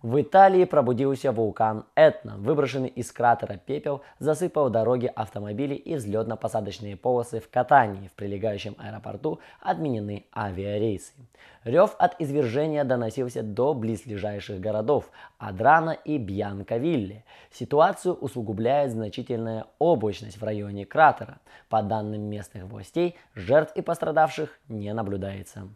В Италии пробудился вулкан Этна. Выброшенный из кратера пепел засыпал дороги, автомобили и взлетно-посадочные полосы в Катании. В прилегающем аэропорту отменены авиарейсы. Рев от извержения доносился до близлежащих городов Адрана и Бьянковилле. Ситуацию усугубляет значительная облачность в районе кратера. По данным местных властей, жертв и пострадавших не наблюдается.